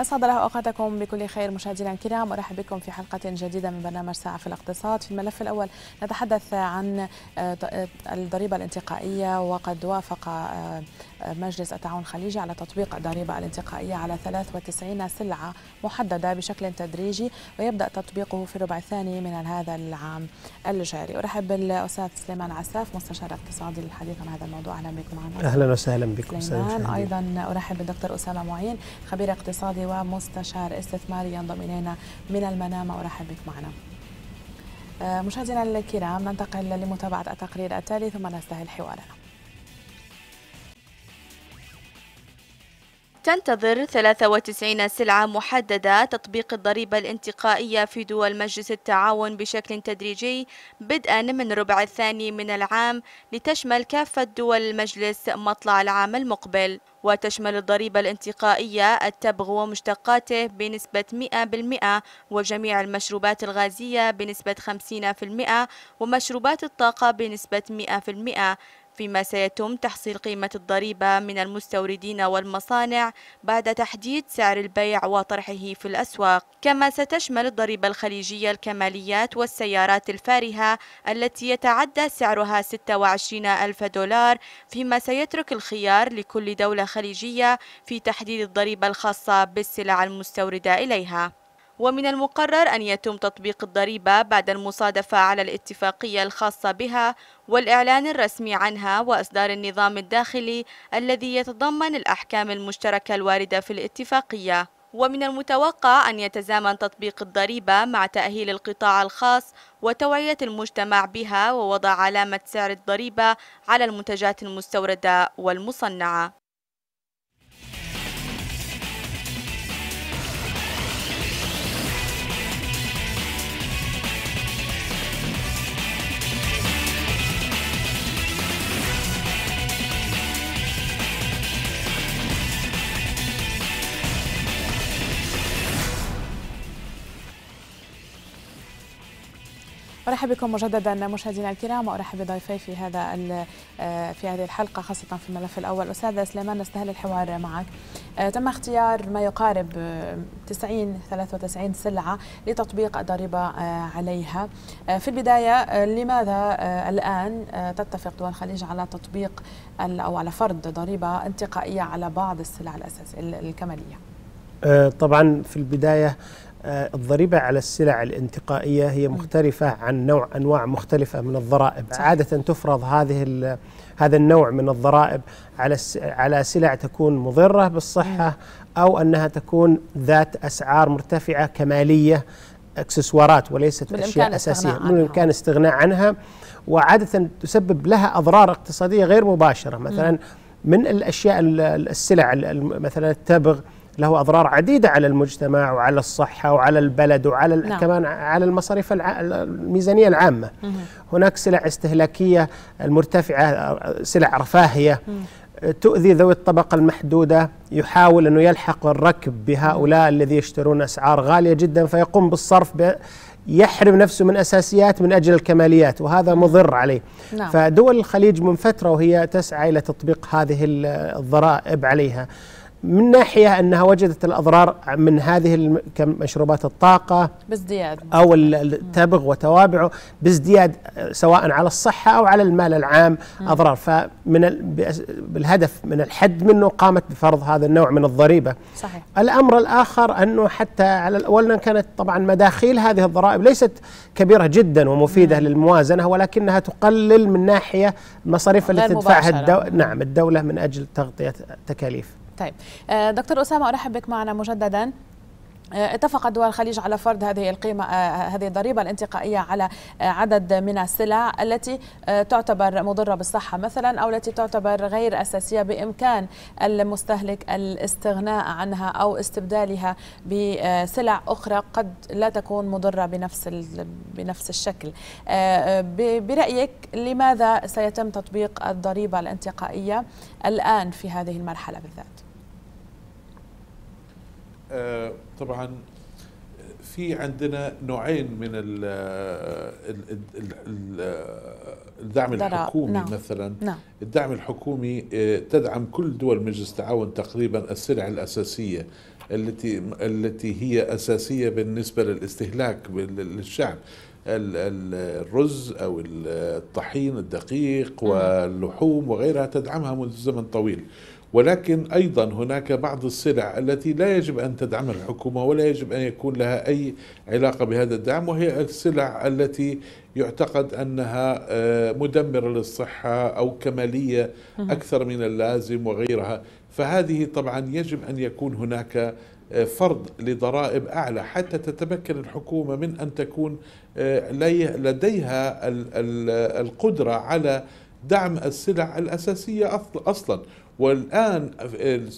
أسعد الله أوقاتكم بكل خير مشاهدينا الكرام أرحب بكم في حلقة جديدة من برنامج ساعة في الاقتصاد في الملف الأول نتحدث عن آه، الضريبة الانتقائية وقد وافق آه، مجلس التعاون الخليجي على تطبيق الضريبة الانتقائية على 93 سلعة محددة بشكل تدريجي ويبدأ تطبيقه في الربع الثاني من هذا العام الجاري أرحب بالأستاذ سليمان عساف مستشار اقتصادي للحديث عن هذا الموضوع أهلا بكم معنا أهلا وسهلا بكم سليمان أيضا أرحب بالدكتور أسامة معين خبير اقتصادي ومستشار استثماري ينضم إلينا من المنامة أرحب بك معنا آه، مشاهدينا الكرام ننتقل لمتابعة التقرير التالي ثم نستهل حوارنا تنتظر 93 سلعة محددة تطبيق الضريبة الانتقائية في دول مجلس التعاون بشكل تدريجي بدءا من ربع الثاني من العام لتشمل كافة دول المجلس مطلع العام المقبل وتشمل الضريبة الانتقائية التبغ ومشتقاته بنسبة 100% وجميع المشروبات الغازية بنسبة 50% ومشروبات الطاقة بنسبة 100% فيما سيتم تحصيل قيمة الضريبة من المستوردين والمصانع بعد تحديد سعر البيع وطرحه في الأسواق كما ستشمل الضريبة الخليجية الكماليات والسيارات الفارهة التي يتعدى سعرها 26 ألف دولار فيما سيترك الخيار لكل دولة خليجية في تحديد الضريبة الخاصة بالسلع المستوردة إليها ومن المقرر أن يتم تطبيق الضريبة بعد المصادفة على الاتفاقية الخاصة بها والإعلان الرسمي عنها وإصدار النظام الداخلي الذي يتضمن الأحكام المشتركة الواردة في الاتفاقية ومن المتوقع أن يتزامن تطبيق الضريبة مع تأهيل القطاع الخاص وتوعية المجتمع بها ووضع علامة سعر الضريبة على المنتجات المستوردة والمصنعة ارحب بكم مجددا مشاهدينا الكرام وارحب بضيفي في هذا آه، في هذه الحلقه خاصه في الملف الاول استاذ سليمان نستهل الحوار معك آه، تم اختيار ما يقارب 90 آه، 93 سلعه لتطبيق الضريبه عليها في البدايه لماذا الان تتفق دول الخليج على تطبيق او على فرض ضريبه انتقائيه على بعض السلع الاساسيه الكماليه طبعا في البدايه آه، الضريبة على السلع الانتقائية هي مختلفة عن نوع أنواع مختلفة من الضرائب عادة تفرض هذه هذا النوع من الضرائب على على سلع تكون مضرة بالصحة أو أنها تكون ذات أسعار مرتفعة كمالية اكسسوارات وليست اشياء اساسيه من الامكان استغناء عنها وعاده تسبب لها اضرار اقتصاديه غير مباشره مثلا من الاشياء السلع مثلا التبغ له أضرار عديدة على المجتمع وعلى الصحة وعلى البلد وعلى نعم. كمان على المصاريف الع... الميزانية العامة مم. هناك سلع استهلاكية المرتفعة سلع رفاهية مم. تؤذي ذوي الطبقة المحدودة يحاول أنه يلحق الركب بهؤلاء الذي يشترون أسعار غالية جدا فيقوم بالصرف ب... يحرم نفسه من أساسيات من أجل الكماليات وهذا مضر عليه نعم. فدول الخليج من فترة وهي تسعى إلى تطبيق هذه الضرائب عليها من ناحية أنها وجدت الأضرار من هذه مشروبات الطاقة بازدياد أو التبغ وتوابعه بازدياد سواء على الصحة أو على المال العام أضرار فمن بالهدف من الحد منه قامت بفرض هذا النوع من الضريبة صحيح. الأمر الآخر أنه حتى على الأول كانت طبعا مداخيل هذه الضرائب ليست كبيرة جدا ومفيدة م. للموازنة ولكنها تقلل من ناحية المصاريف التي تدفعها الدو... نعم الدولة من أجل تغطية تكاليف طيب آه، دكتور اسامه ارحب بك معنا مجددا آه، اتفقت دول الخليج على فرض هذه القيمة آه، هذه الضريبة الانتقائية على عدد من السلع التي تعتبر مضرة بالصحة مثلا أو التي تعتبر غير أساسية بإمكان المستهلك الاستغناء عنها أو استبدالها بسلع أخرى قد لا تكون مضرة بنفس بنفس الشكل برأيك لماذا سيتم تطبيق الضريبة الانتقائية الآن في هذه المرحلة بالذات؟ آه، طبعا في عندنا نوعين من الـ آه، الـ الـ آه، الدعم الحكومي نعم. مثلا نعم. الدعم الحكومي تدعم كل دول مجلس التعاون تقريبا السلع الأساسية التي التي هي أساسية بالنسبة للاستهلاك للشعب الرز أو الطحين الدقيق واللحوم وغيرها تدعمها منذ زمن طويل ولكن أيضا هناك بعض السلع التي لا يجب أن تدعمها الحكومة ولا يجب أن يكون لها أي علاقة بهذا الدعم وهي السلع التي يعتقد أنها آه، مدمرة للصحة أو كمالية أكثر من اللازم وغيرها فهذه طبعا يجب أن يكون هناك آه، فرض لضرائب أعلى حتى تتمكن الحكومة من أن تكون آه، لديها القدرة على دعم السلع الأساسية أصلا والآن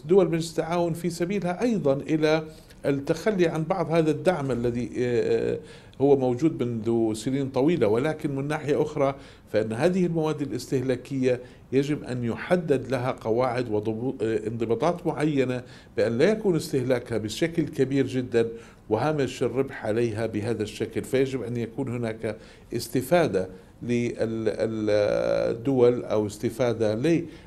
دول مجلس التعاون في سبيلها أيضا إلى التخلي عن بعض هذا الدعم الذي آه، آه، هو موجود منذ سنين طويلة ولكن من ناحية أخرى فإن هذه المواد الاستهلاكية يجب أن يحدد لها قواعد وانضباطات آه، معينة بأن لا يكون استهلاكها بشكل كبير جدا وهامش الربح عليها بهذا الشكل فيجب أن يكون هناك استفادة للدول أو استفادة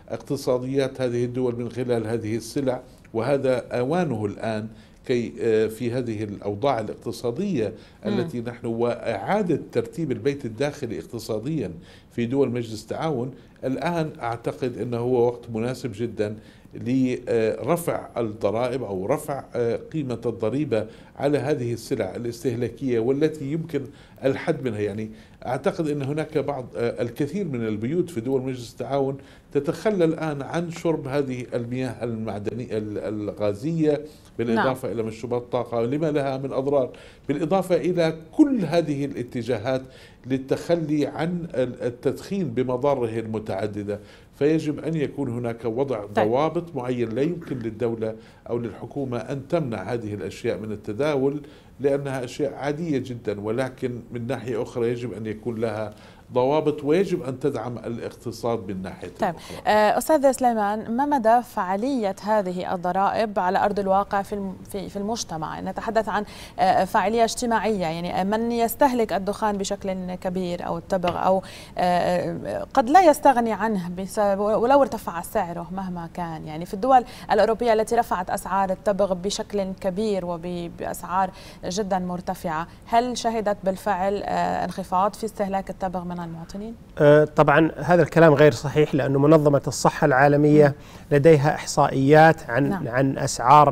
لاقتصاديات هذه الدول من خلال هذه السلع وهذا أوانه الآن كي آه، في هذه الأوضاع الاقتصادية التي نحن وإعادة ترتيب البيت الداخلي اقتصاديا في دول مجلس التعاون الآن أعتقد أنه هو وقت مناسب جدا لرفع الضرائب او رفع آه، قيمه الضريبه على هذه السلع الاستهلاكيه والتي يمكن الحد منها يعني اعتقد ان هناك بعض آه، الكثير من البيوت في دول مجلس التعاون تتخلى الان عن شرب هذه المياه المعدنيه الغازيه بالاضافه نعم. الى مشروبات الطاقه لما لها من اضرار بالاضافه الى كل هذه الاتجاهات للتخلي عن التدخين بمضاره المتعدده فيجب أن يكون هناك وضع طيب. ضوابط معين لا يمكن للدولة أو للحكومة أن تمنع هذه الأشياء من التداول لأنها أشياء عادية جدا ولكن من ناحية أخرى يجب أن يكون لها ضوابط ويجب أن تدعم الاقتصاد من ناحية طيب. الأخرى. آه، أستاذ سليمان ما مدى فعالية هذه الضرائب على أرض الواقع في في المجتمع نتحدث عن آه، فاعلية اجتماعية يعني آه، من يستهلك الدخان بشكل كبير أو التبغ أو قد لا يستغني عنه ولو ارتفع سعره مهما كان يعني في الدول الأوروبية التي رفعت أسعار التبغ بشكل كبير وبأسعار جدا مرتفعة هل شهدت بالفعل انخفاض في استهلاك التبغ من مع المواطنين؟ أه، طبعا هذا الكلام غير صحيح لأن منظمة الصحة العالمية نعم. لديها إحصائيات عن نعم. عن أسعار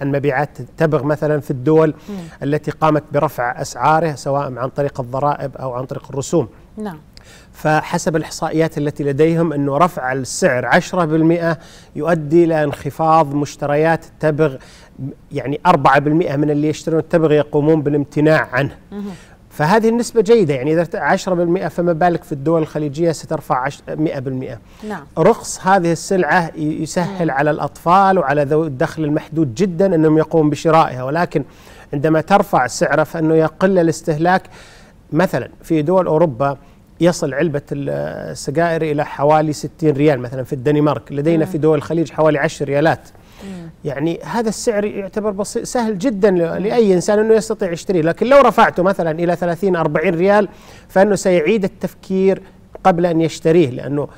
عن مبيعات التبغ مثلا في الدول مم. التي قامت برفع أسعاره سواء عن طريق الضرائب أو عن طريق الرسوم نعم فحسب الإحصائيات التي لديهم أنه رفع السعر 10% يؤدي إلى انخفاض مشتريات التبغ يعني 4% من اللي يشترون التبغ يقومون بالامتناع عنه فهذه النسبة جيدة يعني إذا 10% فما بالك في الدول الخليجية سترفع 100% نعم. رخص هذه السلعة يسهل مم. على الأطفال وعلى ذوي الدخل المحدود جدا أنهم يقومون بشرائها ولكن عندما ترفع سعره فأنه يقل الاستهلاك مثلا في دول أوروبا يصل علبة السجائر إلى حوالي 60 ريال مثلا في الدنمارك لدينا مم. في دول الخليج حوالي 10 ريالات يعني هذا السعر يعتبر بسيط سهل جدا لأي إنسان أنه يستطيع يشتريه لكن لو رفعته مثلا إلى 30 40 ريال فأنه سيعيد التفكير قبل أن يشتريه لأنه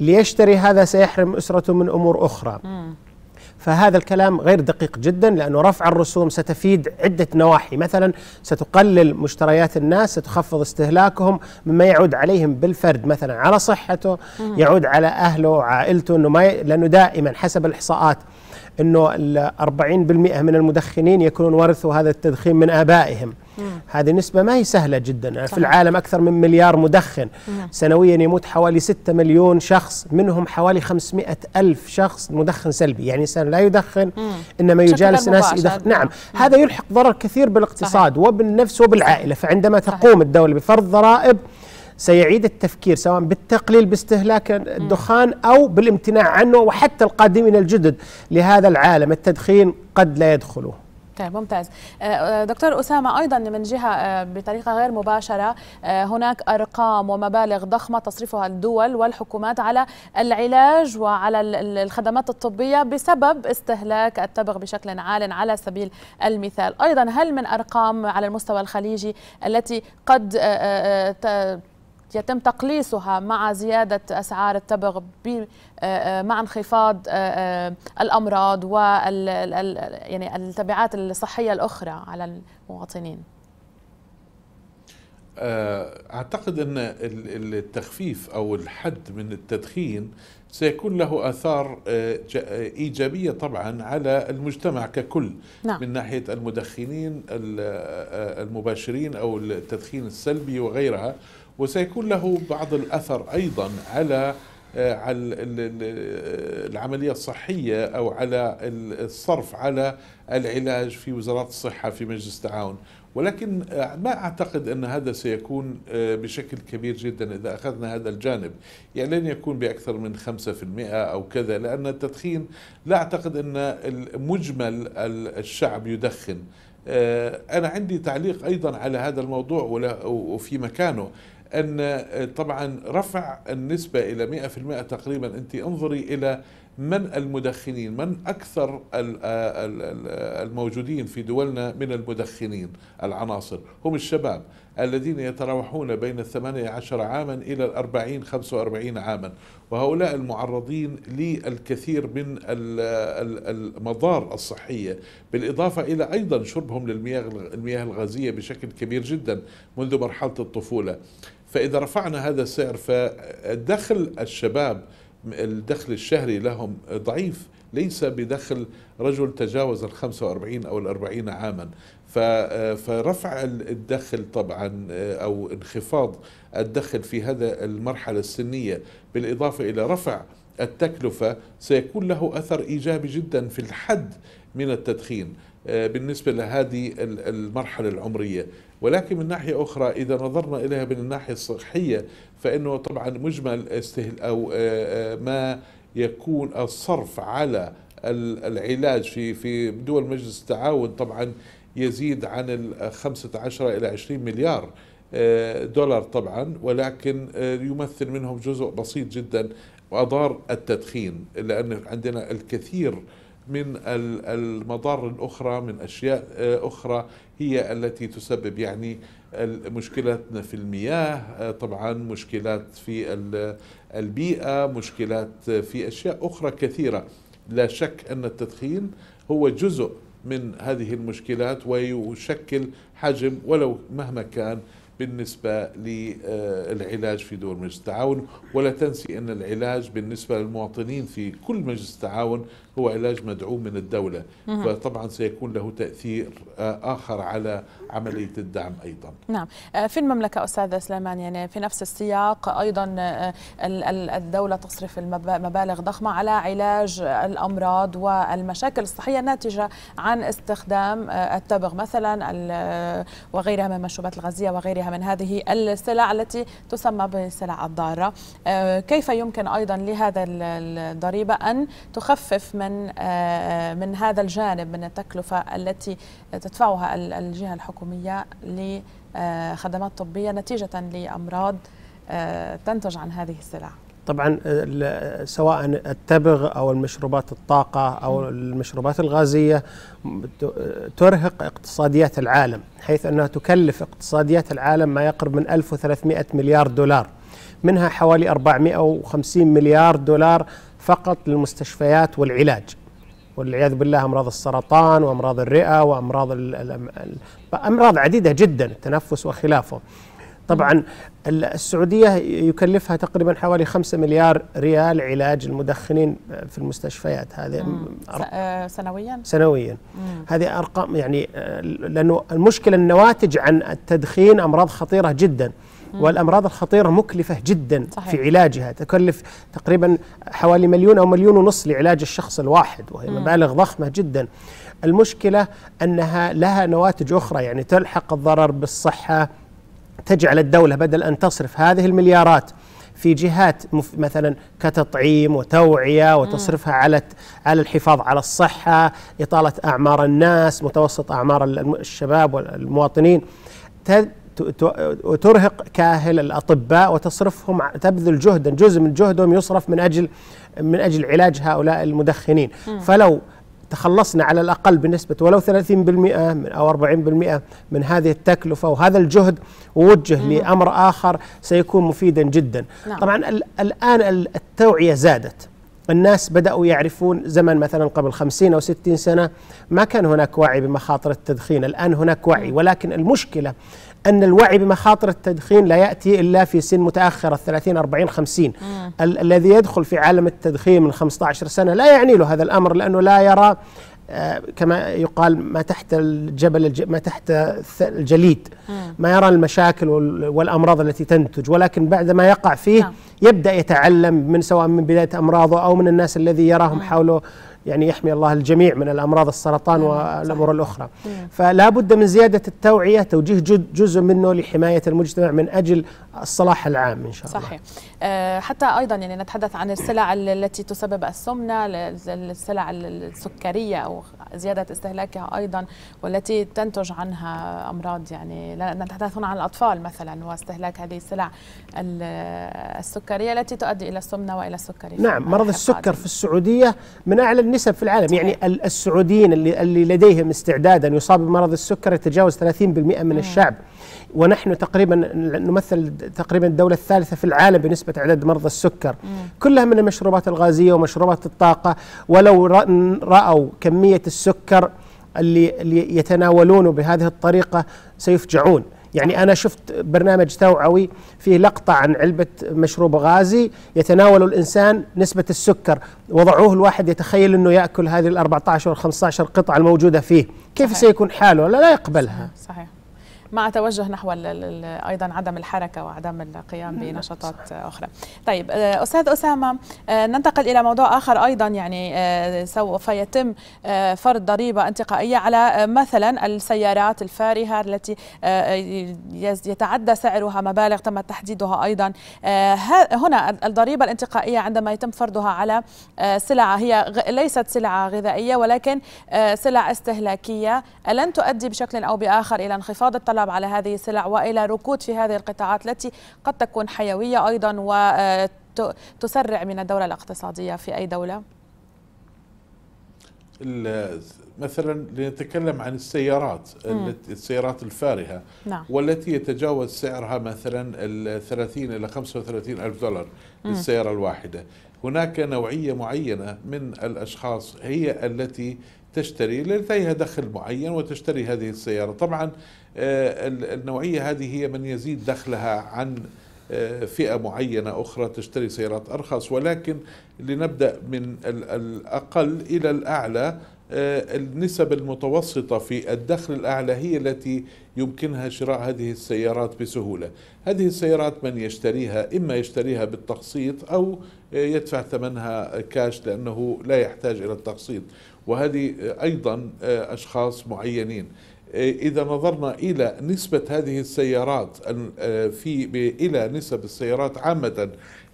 ليشتري هذا سيحرم أسرته من أمور أخرى مم. فهذا الكلام غير دقيق جدا لأنه رفع الرسوم ستفيد عدة نواحي مثلا ستقلل مشتريات الناس ستخفض استهلاكهم مما يعود عليهم بالفرد مثلا على صحته مم. يعود على أهله وعائلته أنه ما ي... لأنه دائما حسب الإحصاءات انه 40% من المدخنين يكونون ورثوا هذا التدخين من ابائهم مم. نعم. هذه نسبة ما هي سهلة جدا يعني صحيح. في العالم أكثر من مليار مدخن مم. نعم. سنويا يموت حوالي 6 مليون شخص منهم حوالي 500 ألف شخص مدخن سلبي يعني إنسان لا يدخن مم. نعم. إنما يجالس ناس يدخن نعم مم. هذا يلحق ضرر كثير بالاقتصاد صحيح. وبالنفس وبالعائلة فعندما تقوم صحيح. الدولة بفرض ضرائب سيعيد التفكير سواء بالتقليل باستهلاك الدخان أو بالامتناع عنه وحتى القادمين الجدد لهذا العالم التدخين قد لا يدخلوه طيب ممتاز آه، آه، دكتور أسامة أيضا من جهة آه، بطريقة غير مباشرة هناك أرقام ومبالغ ضخمة تصرفها الدول والحكومات على العلاج وعلى الخدمات الطبية بسبب استهلاك التبغ بشكل عال على سبيل المثال أيضا هل من أرقام على المستوى الخليجي التي قد يتم تقليصها مع زيادة أسعار التبغ آه، آه، مع انخفاض آه، الأمراض وال يعني التبعات الصحية الأخرى على المواطنين أعتقد أن التخفيف أو الحد من التدخين سيكون له آثار إيجابية طبعا على المجتمع ككل نعم. من ناحية المدخنين المباشرين أو التدخين السلبي وغيرها وسيكون له بعض الأثر أيضا على آه، على العملية الصحية أو على الصرف على العلاج في وزارات الصحة في مجلس التعاون ولكن آه، ما أعتقد أن هذا سيكون آه، بشكل كبير جدا إذا أخذنا هذا الجانب يعني لن يكون بأكثر من 5% أو كذا لأن التدخين لا أعتقد أن مجمل الشعب يدخن أنا عندي تعليق أيضا على هذا الموضوع وفي مكانه أن آه، طبعا رفع النسبة إلى 100% تقريبا أنت انظري إلى من المدخنين من أكثر آه، آه، الموجودين في دولنا من المدخنين العناصر هم الشباب الذين يتراوحون بين ال 18 عاما إلى ال 40 45 عاما وهؤلاء المعرضين للكثير من المضار الصحية بالإضافة إلى أيضا شربهم للمياه الغازية بشكل كبير جدا منذ مرحلة الطفولة فإذا رفعنا هذا السعر فدخل الشباب الدخل الشهري لهم ضعيف ليس بدخل رجل تجاوز ال 45 أو ال 40 عاما فرفع الدخل طبعا أو انخفاض الدخل في هذا المرحلة السنية بالإضافة إلى رفع التكلفة سيكون له أثر إيجابي جدا في الحد من التدخين آه، بالنسبة لهذه المرحلة العمرية ولكن من ناحية أخرى إذا نظرنا إليها من الناحية الصحية فإنه طبعا مجمل استهل أو آه، آه، ما يكون الصرف على العلاج في في دول مجلس التعاون طبعا يزيد عن ال 15 إلى 20 مليار آه، دولار طبعا ولكن يمثل منهم جزء بسيط جدا وأضار التدخين لأن عندنا الكثير من المضار الأخرى من أشياء آه، أخرى هي التي تسبب يعني مشكلاتنا في المياه آه، طبعا مشكلات في البيئة مشكلات في أشياء أخرى كثيرة لا شك أن التدخين هو جزء من هذه المشكلات ويشكل حجم ولو مهما كان بالنسبة للعلاج في دور مجلس التعاون ولا تنسي أن العلاج بالنسبة للمواطنين في كل مجلس التعاون هو علاج مدعوم من الدولة فطبعا سيكون له تأثير آه، آخر على عملية الدعم أيضا نعم آه، في المملكة أستاذ سليمان يعني في نفس السياق أيضا آه، الدولة تصرف مبالغ ضخمة على علاج الأمراض والمشاكل الصحية الناتجة عن استخدام التبغ مثلا وغيرها من المشروبات الغازية وغيرها من هذه السلع التي تسمى بالسلع الضارة كيف يمكن أيضا لهذا الضريبة أن تخفف من من آه، من هذا الجانب من التكلفة التي تدفعها الجهة الحكومية لخدمات آه، طبية نتيجة لأمراض آه، تنتج عن هذه السلع طبعا سواء التبغ او المشروبات الطاقه او المشروبات الغازيه ترهق اقتصاديات العالم حيث انها تكلف اقتصاديات العالم ما يقرب من 1300 مليار دولار منها حوالي 450 مليار دولار فقط للمستشفيات والعلاج والعياذ بالله امراض السرطان وامراض الرئه وامراض امراض عديده جدا التنفس وخلافه. طبعا السعوديه يكلفها تقريبا حوالي 5 مليار ريال علاج المدخنين في المستشفيات هذه آه، سنويا سنويا هذه ارقام يعني آه، لانه المشكله النواتج عن التدخين امراض خطيره جدا والأمراض الخطيرة مكلفة جدا صحيح. في علاجها تكلف تقريبا حوالي مليون أو مليون ونص لعلاج الشخص الواحد وهي مبالغ ضخمة جدا المشكلة أنها لها نواتج أخرى يعني تلحق الضرر بالصحة تجعل الدولة بدل أن تصرف هذه المليارات في جهات مثلا كتطعيم وتوعيه وتصرفها على على الحفاظ على الصحه، اطاله اعمار الناس، متوسط اعمار الشباب والمواطنين وترهق كاهل الاطباء وتصرفهم تبذل جهدا جزء من جهدهم يصرف من اجل من اجل علاج هؤلاء المدخنين م. فلو تخلصنا على الاقل بنسبه ولو 30% من او 40% من هذه التكلفه وهذا الجهد ووجه مم. لامر اخر سيكون مفيدا جدا. نعم. طبعا الان التوعيه زادت. الناس بدأوا يعرفون زمن مثلا قبل خمسين أو ستين سنة ما كان هناك وعي بمخاطر التدخين الآن هناك وعي ولكن المشكلة أن الوعي بمخاطر التدخين لا يأتي إلا في سن متأخرة 30 40 50 ال الذي يدخل في عالم التدخين من 15 سنة لا يعني له هذا الأمر لأنه لا يرى آه، كما يقال ما تحت الجبل الج... ما تحت الجليد ما يرى المشاكل والامراض التي تنتج ولكن بعد ما يقع فيه نعم. يبدا يتعلم من سواء من بدايه امراضه او من الناس الذي يراهم حوله يعني يحمي الله الجميع من الأمراض السرطان نعم، والأمور الأخرى نعم. فلا بد من زيادة التوعية توجيه جزء منه لحماية المجتمع من أجل الصلاح العام إن شاء الله صحيح آه، حتى أيضا يعني نتحدث عن السلع التي تسبب السمنة السلع السكرية أو زيادة استهلاكها أيضا والتي تنتج عنها أمراض يعني نتحدث هنا عن الأطفال مثلا واستهلاك هذه السلع السكرية التي تؤدي إلى السمنة وإلى السكري نعم مرض السكر في السعودية من أعلى النسبة نسب في العالم يعني السعوديين اللي, اللي لديهم استعداد أن يصاب بمرض السكر يتجاوز 30% من الشعب ونحن تقريبا نمثل تقريبا الدولة الثالثة في العالم بنسبة عدد مرضى السكر مم. كلها من المشروبات الغازية ومشروبات الطاقة ولو رأوا كمية السكر اللي, اللي يتناولونه بهذه الطريقة سيفجعون يعني أنا شفت برنامج توعوي فيه لقطة عن علبة مشروب غازي يتناول الإنسان نسبة السكر وضعوه الواحد يتخيل أنه يأكل هذه ال 14 وال 15 قطعة الموجودة فيه كيف صحيح. سيكون حاله لا, لا يقبلها صحيح. صحيح. مع توجه نحو ايضا عدم الحركه وعدم القيام بنشاطات اخرى. طيب آه، استاذ اسامه آه، ننتقل الى موضوع اخر ايضا يعني آه، سوف يتم فرض ضريبه انتقائيه على مثلا السيارات الفارهه التي يتعدى سعرها مبالغ تم تحديدها ايضا هنا الضريبه الانتقائيه عندما يتم فرضها على سلع هي ليست سلعه غذائيه ولكن سلع استهلاكيه لن تؤدي بشكل او باخر الى انخفاض الطلب الطلب على هذه السلع والى ركود في هذه القطاعات التي قد تكون حيويه ايضا وتسرع آه، من الدوره الاقتصاديه في اي دوله؟ مثلا لنتكلم عن السيارات السيارات الفارهة نعم. والتي يتجاوز سعرها مثلا ال 30 إلى 35 ألف دولار مم. للسيارة الواحدة هناك نوعية معينة من الأشخاص هي التي تشتري لديها دخل معين وتشتري هذه السيارة طبعا آه، النوعية هذه هي من يزيد دخلها عن آه، فئة معينة أخرى تشتري سيارات أرخص ولكن لنبدأ من الأقل إلى الأعلى آه، النسب المتوسطة في الدخل الأعلى هي التي يمكنها شراء هذه السيارات بسهولة هذه السيارات من يشتريها إما يشتريها بالتقسيط أو يدفع ثمنها كاش لأنه لا يحتاج إلى التقسيط وهذه أيضا أشخاص معينين إيه، إذا نظرنا إلى نسبة هذه السيارات آه، في إلى نسب السيارات عامة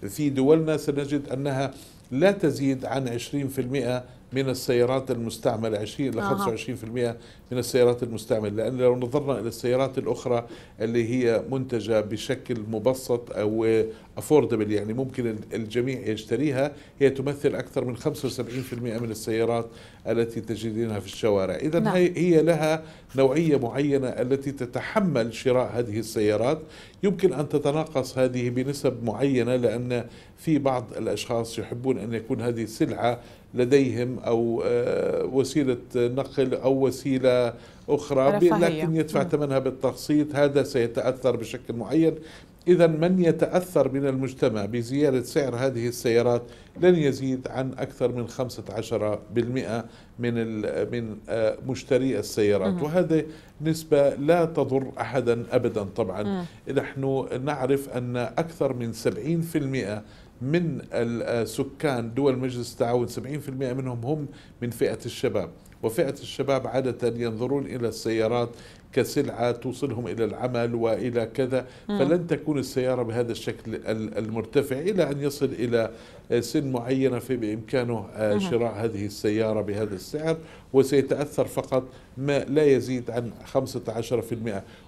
في دولنا سنجد أنها لا تزيد عن 20% من السيارات المستعملة 20 إلى 25% من السيارات المستعملة لأن لو نظرنا إلى السيارات الأخرى اللي هي منتجة بشكل مبسط أو أفوردبل يعني ممكن الجميع يشتريها هي تمثل أكثر من 75% من السيارات التي تجدينها في الشوارع إذا نعم. هي لها نوعية معينة التي تتحمل شراء هذه السيارات يمكن أن تتناقص هذه بنسب معينة لأن في بعض الأشخاص يحبون أن يكون هذه السلعة لديهم او آه، وسيله نقل او وسيله اخرى لكن يدفع نعم. ثمنها بالتقسيط هذا سيتاثر بشكل معين إذا من يتأثر من المجتمع بزيادة سعر هذه السيارات لن يزيد عن أكثر من 15% من من آه، مشتري السيارات وهذه نسبة لا تضر أحدا أبدا طبعا نحن نعرف أن أكثر من 70% من السكان دول مجلس التعاون 70% منهم هم من فئة الشباب وفئة الشباب عادة ينظرون إلى السيارات كسلعة توصلهم إلى العمل وإلى كذا فلن تكون السيارة بهذا الشكل المرتفع إلى أن يصل إلى سن معينة في بإمكانه آه، شراء هذه السيارة بهذا السعر وسيتأثر فقط ما لا يزيد عن 15%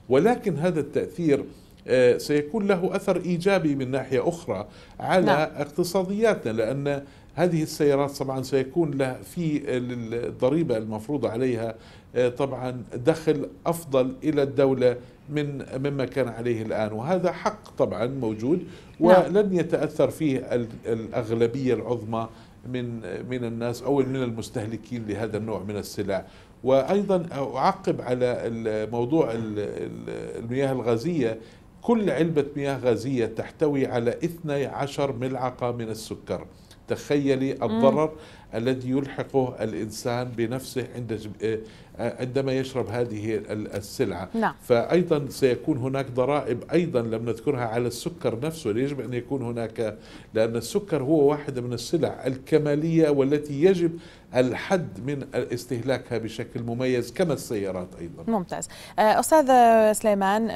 ولكن هذا التأثير آه، سيكون له أثر إيجابي من ناحية أخرى على نعم. اقتصادياتنا لأن هذه السيارات طبعا سيكون له في الضريبة المفروضة عليها آه، طبعا دخل أفضل إلى الدولة من مما كان عليه الآن وهذا حق طبعا موجود نعم. ولن يتأثر فيه الأغلبية العظمى من من الناس او من المستهلكين لهذا النوع من السلع وايضا اعقب على موضوع المياه الغازيه كل علبة مياه غازية تحتوي على 12 ملعقة من السكر تخيلي الضرر الذي يلحقه الإنسان بنفسه عند آه، آه، عندما يشرب هذه السلعة نعم. فأيضا سيكون هناك ضرائب أيضا لم نذكرها على السكر نفسه يجب أن يكون هناك لأن السكر هو واحدة من السلع الكمالية والتي يجب الحد من استهلاكها بشكل مميز كما السيارات ايضا. ممتاز. آه، استاذ سليمان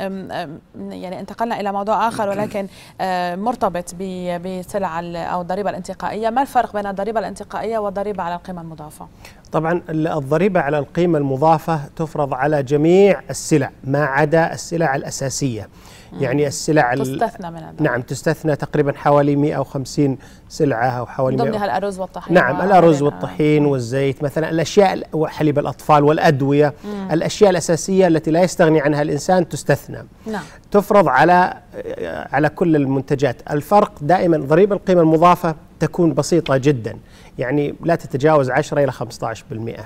يعني انتقلنا الى موضوع اخر ولكن مرتبط بسلع او الضريبه الانتقائيه، ما الفرق بين الضريبه الانتقائيه وضريبة على القيمة المضافة طبعا الضريبة على القيمة المضافة تفرض على جميع السلع ما عدا السلع الأساسية يعني السلع تستثنى من نعم تستثنى تقريبا حوالي 150 سلعة أو حوالي ضمنها الأرز والطحين نعم الأرز والطحين والزيت مثلا الأشياء حليب الأطفال والأدوية مم. الأشياء الأساسية التي لا يستغني عنها الإنسان تستثنى نعم. تفرض على على كل المنتجات الفرق دائما ضريبة القيمة المضافة تكون بسيطة جدا يعني لا تتجاوز 10 إلى 15%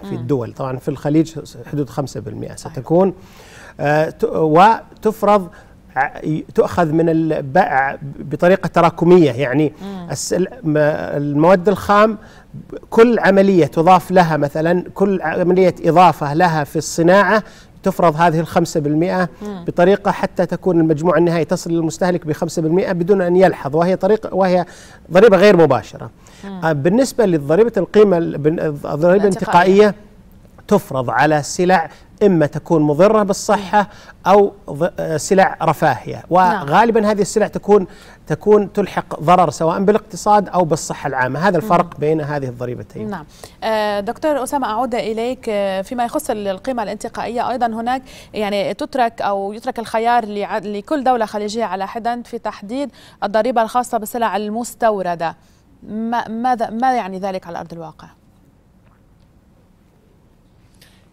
في الدول طبعا في الخليج حدود 5% ستكون آه، وتفرض تؤخذ من البائع بطريقه تراكميه يعني المواد الخام كل عمليه تضاف لها مثلا كل عمليه اضافه لها في الصناعه تفرض هذه الخمسة بالمئة بطريقة حتى تكون المجموع النهائي تصل للمستهلك بخمسة بالمئة بدون أن يلحظ وهي طريقة وهي ضريبة غير مباشرة آه، بالنسبة لضريبة القيمة الضريبة الانتقائية تفرض على السلع إما تكون مضرة بالصحة أو آه، سلع رفاهية نعم. وغالبا هذه السلع تكون تكون تلحق ضرر سواء بالاقتصاد أو بالصحة العامة هذا الفرق بين هذه الضريبتين نعم آه، دكتور أسامة أعود إليك آه، فيما يخص القيمة الانتقائية أيضا هناك يعني تترك أو يترك الخيار لكل دولة خليجية على حدا في تحديد الضريبة الخاصة بالسلع المستوردة ماذا ما يعني ذلك على أرض الواقع؟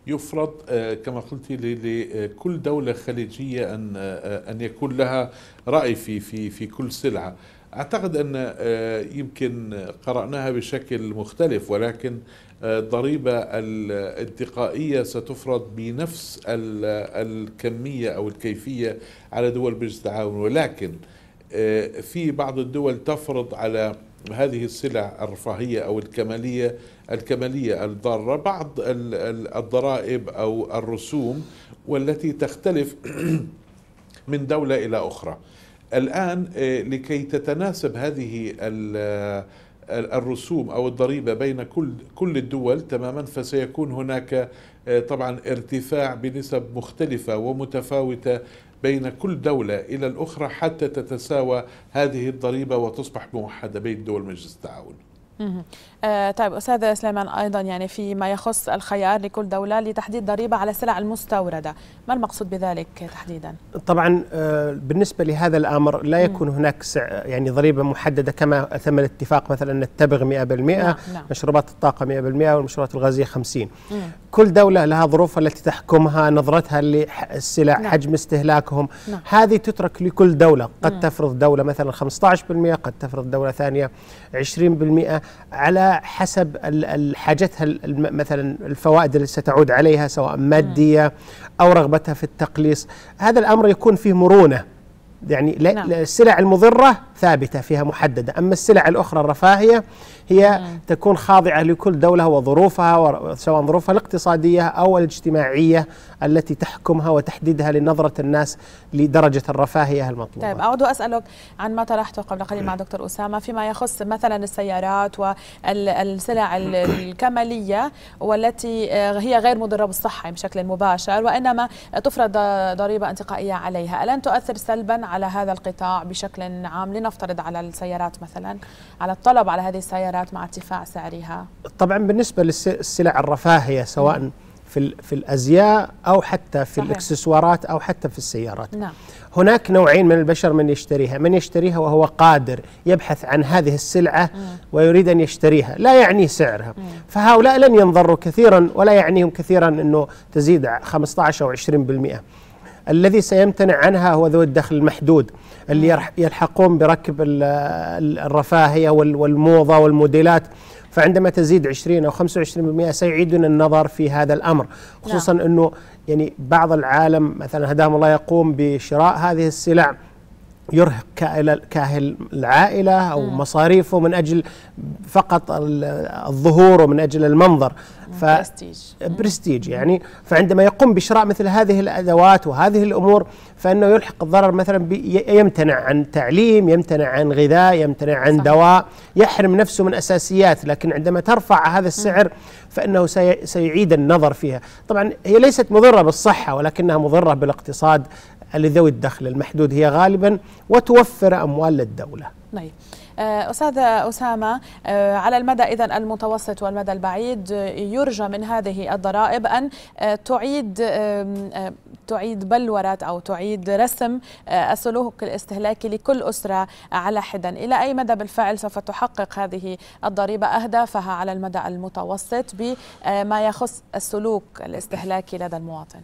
يفرض آه، كما قلت لكل دولة خليجية أن آه، أن يكون لها رأي في في في كل سلعة أعتقد أن آه، يمكن قرأناها بشكل مختلف ولكن الضريبة الانتقائية ستفرض بنفس الكمية أو الكيفية على دول مجلس التعاون ولكن في بعض الدول تفرض على هذه السلع الرفاهية أو الكمالية الكمالية الضارة بعض الضرائب أو الرسوم والتي تختلف من دولة إلى أخرى الآن آه، لكي تتناسب هذه آه، الرسوم أو الضريبة بين كل الدول تماما فسيكون هناك آه، طبعا ارتفاع بنسب مختلفة ومتفاوتة بين كل دولة إلى الأخرى حتى تتساوى هذه الضريبة وتصبح موحدة بين دول مجلس التعاون آه طيب أستاذ سليمان أيضا يعني فيما يخص الخيار لكل دولة لتحديد ضريبة على السلع المستوردة ما المقصود بذلك تحديدا؟ طبعا آه بالنسبة لهذا الأمر لا يكون م. هناك يعني ضريبة محددة كما تم الاتفاق مثلا أن التبغ 100% نعم نعم. مشروبات الطاقة 100% والمشروبات الغازية 50 م. كل دولة لها ظروفها التي تحكمها نظرتها للسلع نعم. حجم استهلاكهم نعم. هذه تترك لكل دولة قد تفرض دولة مثلا 15% قد تفرض دولة ثانية 20% على حسب حاجتها مثلا الفوائد التي ستعود عليها سواء ماديه او رغبتها في التقليص هذا الامر يكون فيه مرونه يعني نعم. السلع المضره ثابته فيها محدده اما السلع الاخرى الرفاهيه هي تكون خاضعة لكل دولة وظروفها سواء ظروفها الاقتصادية أو الاجتماعية التي تحكمها وتحديدها لنظرة الناس لدرجة الرفاهية المطلوبة طيب أعود أسألك عن ما طرحته قبل قليل مع دكتور أسامة فيما يخص مثلا السيارات والسلع الكمالية والتي آه، هي غير مضرة بالصحة بشكل مباشر وإنما تفرض ضريبة انتقائية عليها ألن تؤثر سلبا على هذا القطاع بشكل عام لنفترض على السيارات مثلا على الطلب على هذه السيارات السيارات مع ارتفاع سعرها؟ طبعا بالنسبة للسلع الرفاهية سواء م. نعم. في في الازياء او حتى في صحيح. الاكسسوارات او حتى في السيارات نعم. هناك نوعين من البشر من يشتريها من يشتريها وهو قادر يبحث عن هذه السلعه مم. ويريد ان يشتريها لا يعنيه سعرها مم. فهؤلاء لن ينضروا كثيرا ولا يعنيهم كثيرا انه تزيد 15 او 20% الذي سيمتنع عنها هو ذوي الدخل المحدود اللي يلحقون بركب الرفاهية والموضة والموديلات فعندما تزيد 20 أو 25% سيعيدون النظر في هذا الأمر خصوصا نعم. أنه يعني بعض العالم مثلا هداهم الله يقوم بشراء هذه السلع يرهق كاهل العائلة أو مم. مصاريفه من أجل فقط الظهور ومن أجل المنظر ف... برستيج برستيج يعني فعندما يقوم بشراء مثل هذه الأدوات وهذه الأمور فإنه يلحق الضرر مثلا بي... يمتنع عن تعليم يمتنع عن غذاء يمتنع عن صحيح. دواء يحرم نفسه من أساسيات لكن عندما ترفع هذا السعر مم. فإنه سي... سيعيد النظر فيها طبعا هي ليست مضرة بالصحة ولكنها مضرة بالاقتصاد لذوي الدخل المحدود هي غالبا وتوفر أموال للدولة طيب آه، أستاذ أسامة آه، على المدى إذا المتوسط والمدى البعيد آه، يرجى من هذه الضرائب أن تعيد تعيد بلورة أو تعيد رسم السلوك الاستهلاكي لكل أسرة على حدا إلى أي مدى بالفعل سوف تحقق هذه الضريبة أهدافها على المدى المتوسط بما يخص السلوك الاستهلاكي لدى المواطن؟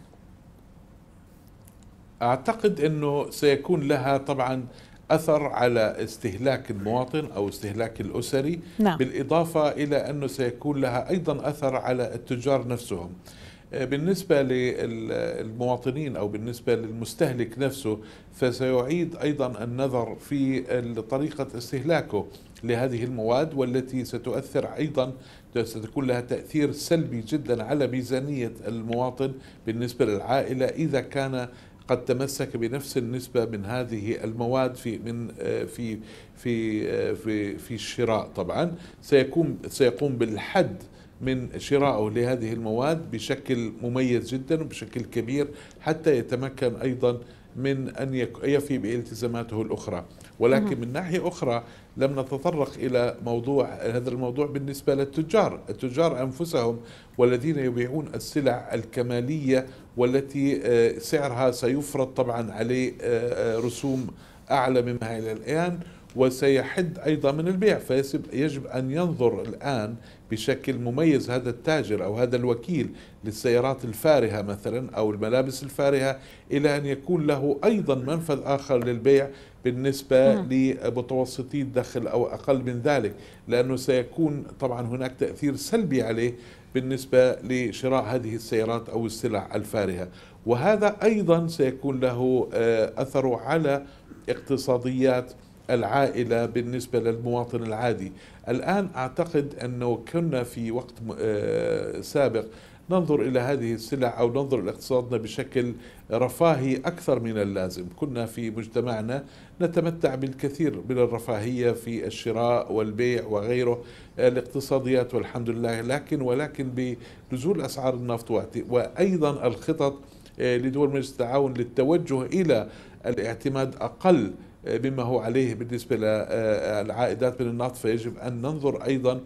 اعتقد انه سيكون لها طبعا اثر على استهلاك المواطن او استهلاك الاسري نعم. بالاضافه الى انه سيكون لها ايضا اثر على التجار نفسهم آه، بالنسبة للمواطنين أو بالنسبة للمستهلك نفسه فسيعيد أيضا النظر في طريقة استهلاكه لهذه المواد والتي ستؤثر أيضا ستكون لها تأثير سلبي جدا على ميزانية المواطن بالنسبة للعائلة إذا كان قد تمسك بنفس النسبة من هذه المواد في من آه، في في آه، في في الشراء طبعا سيكون سيقوم بالحد من شرائه لهذه المواد بشكل مميز جدا وبشكل كبير حتى يتمكن ايضا من ان يفي بالتزاماته الاخرى ولكن من ناحيه اخرى لم نتطرق إلى موضوع هذا الموضوع بالنسبة للتجار التجار أنفسهم والذين يبيعون السلع الكمالية والتي آه، سعرها سيفرض طبعا عليه آه، آه، رسوم أعلى مما إلى الآن وسيحد أيضا من البيع فيجب أن ينظر الآن بشكل مميز هذا التاجر أو هذا الوكيل للسيارات الفارهة مثلا أو الملابس الفارهة إلى أن يكون له أيضا منفذ آخر للبيع بالنسبة لمتوسطي الدخل أو أقل من ذلك لأنه سيكون طبعا هناك تأثير سلبي عليه بالنسبة لشراء هذه السيارات أو السلع الفارهة وهذا أيضا سيكون له آه، أثره على اقتصاديات العائلة بالنسبة للمواطن العادي الآن أعتقد أنه كنا في وقت آه، سابق ننظر إلى هذه السلع أو ننظر إلى اقتصادنا بشكل رفاهي أكثر من اللازم كنا في مجتمعنا نتمتع بالكثير من الرفاهية في الشراء والبيع وغيره آه، الاقتصاديات والحمد لله لكن ولكن بنزول أسعار النفط وأيضا الخطط آه، لدول مجلس التعاون للتوجه إلى الاعتماد أقل آه، مما هو عليه بالنسبة للعائدات من النفط فيجب أن ننظر أيضا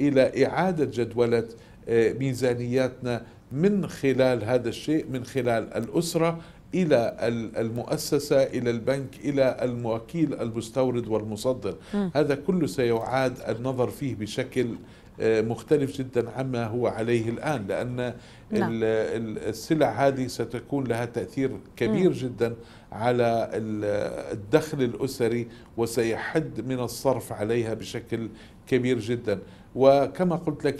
إلى إعادة جدولة آه، ميزانياتنا من خلال هذا الشيء من خلال الأسرة إلى المؤسسة إلى البنك إلى الموكيل المستورد والمصدر م. هذا كله سيعاد النظر فيه بشكل آه، مختلف جدا عما هو عليه الآن لأن نعم. لا. السلع هذه ستكون لها تأثير كبير م. جدا على الدخل الأسري وسيحد من الصرف عليها بشكل كبير جدا وكما قلت لك